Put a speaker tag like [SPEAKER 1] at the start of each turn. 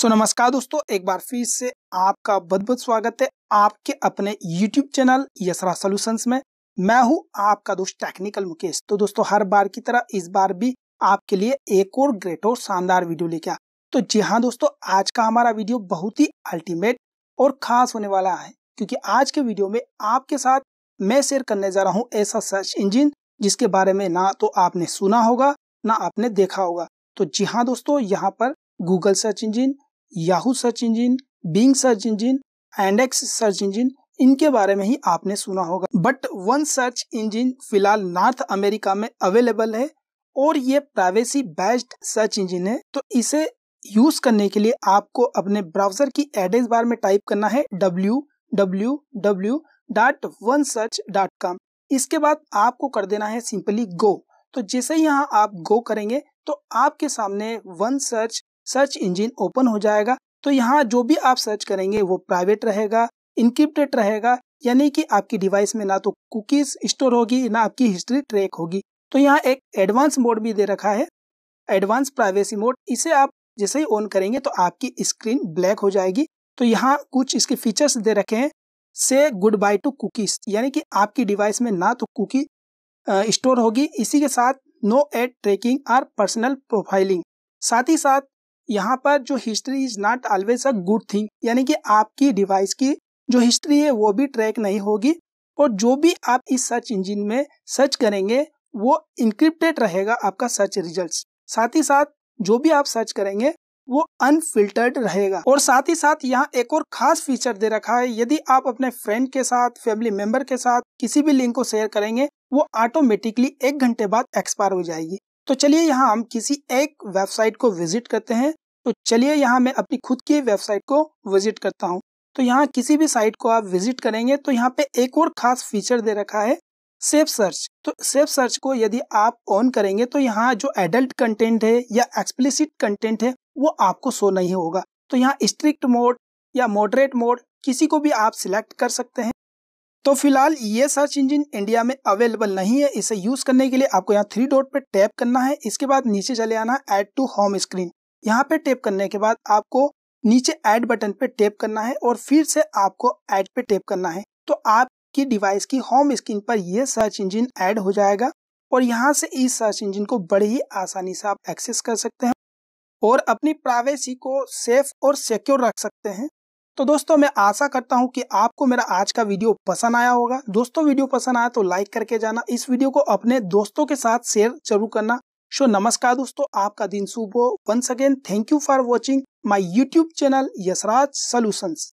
[SPEAKER 1] सो so, नमस्कार दोस्तों एक बार फिर से आपका बहुत बहुत स्वागत है आपके अपने YouTube चैनल यसरा सोल्यूशंस में मैं हूं आपका दोस्त टेक्निकल मुकेश तो दोस्तों हर बार की तरह इस बार भी आपके लिए एक और ग्रेट और शानदार वीडियो लेके तो जी हाँ दोस्तों आज का हमारा वीडियो बहुत ही अल्टीमेट और खास होने वाला है क्योंकि आज के वीडियो में आपके साथ मैं शेयर करने जा रहा हूँ ऐसा सर्च इंजिन जिसके बारे में ना तो आपने सुना होगा ना आपने देखा होगा तो जी हाँ दोस्तों यहाँ पर Google search engine Yahoo search engine Bing search engine and X search engine इनके बारे में ही आपने सुना होगा बट वन सर्च इंजिन फिलहाल नॉर्थ अमेरिका में अवेलेबल है और ये प्राइवेसी बेस्ड सर्च इंजिन है तो इसे यूज करने के लिए आपको अपने ब्राउजर की एड्रेस बार में टाइप करना है W W W dot one search dot com इसके बाद आपको कर देना है सिंपली गो तो जैसे यहाँ आप गो करेंगे तो आपके सामने one search search engine open हो जाएगा तो यहाँ जो भी आप सर्च करेंगे वो प्राइवेट रहेगा इनक्रिप्टेड रहेगा यानी कि आपकी डिवाइस में ना तो कुकीज स्टोर होगी ना आपकी हिस्ट्री ट्रैक होगी तो यहाँ एक एडवांस मोड भी दे रखा है एडवांस प्राइवेसी मोड इसे आप जैसे ही ऑन करेंगे तो आपकी स्क्रीन ब्लैक हो जाएगी तो यहाँ कुछ इसके फीचर्स दे रखे हैं से गुड बाय टू कुकीज यानी कि आपकी डिवाइस में ना तो कुकी स्टोर होगी इसी के साथ नो एड ट्रैकिंग और पर्सनल प्रोफाइलिंग साथ ही साथ यहाँ पर जो history is not always a good thing यानी कि आपकी डिवाइस की जो हिस्ट्री है वो भी ट्रैक नहीं होगी और जो भी आप इस सर्च इंजिन में सर्च करेंगे वो इंक्रिप्टेड रहेगा आपका सर्च रिजल्ट साथ ही साथ जो भी आप सर्च करेंगे वो अनफिल्टर्ड रहेगा और साथ ही साथ यहाँ एक और खास फीचर दे रखा है यदि आप अपने फ्रेंड के साथ फैमिली मेंबर के साथ किसी भी लिंक को शेयर करेंगे वो ऑटोमेटिकली एक घंटे बाद एक्सपायर हो जाएगी तो चलिए यहाँ हम किसी एक वेबसाइट को विजिट करते हैं तो चलिए यहाँ मैं अपनी खुद की वेबसाइट को विजिट करता हूँ तो यहाँ किसी भी साइट को आप विजिट करेंगे तो यहाँ पे एक और खास फीचर दे रखा है सेफ सर्च तो सेफ सर्च को यदि आप ऑन करेंगे तो यहाँ जो एडल्ट कंटेंट है या एक्सप्लिसिट कंटेंट है वो आपको शो नहीं होगा तो यहाँ स्ट्रिक्ट मोड या मॉडरेट मोड किसी को भी आप सिलेक्ट कर सकते हैं तो फिलहाल ये सर्च इंजन इंडिया में अवेलेबल नहीं है इसे यूज करने के लिए आपको यहाँ थ्री डॉट पे टैप करना है इसके बाद नीचे चले आना है एड टू होम स्क्रीन यहाँ पे टैप करने के बाद आपको नीचे ऐड बटन पे टैप करना है और फिर से आपको ऐड पे टैप करना है तो आपकी डिवाइस की होम स्क्रीन पर यह सर्च इंजिन ऐड हो जाएगा और यहाँ से इस सर्च इंजिन को बड़े ही आसानी से आप एक्सेस कर सकते हैं और अपनी प्राइवेसी को सेफ और सिक्योर रख सकते हैं तो दोस्तों मैं आशा करता हूं कि आपको मेरा आज का वीडियो पसंद आया होगा दोस्तों वीडियो पसंद आया तो लाइक करके जाना इस वीडियो को अपने दोस्तों के साथ शेयर जरूर करना सो नमस्कार दोस्तों आपका दिन शुभ हो once again thank you for watching my YouTube channel Yashraj solutions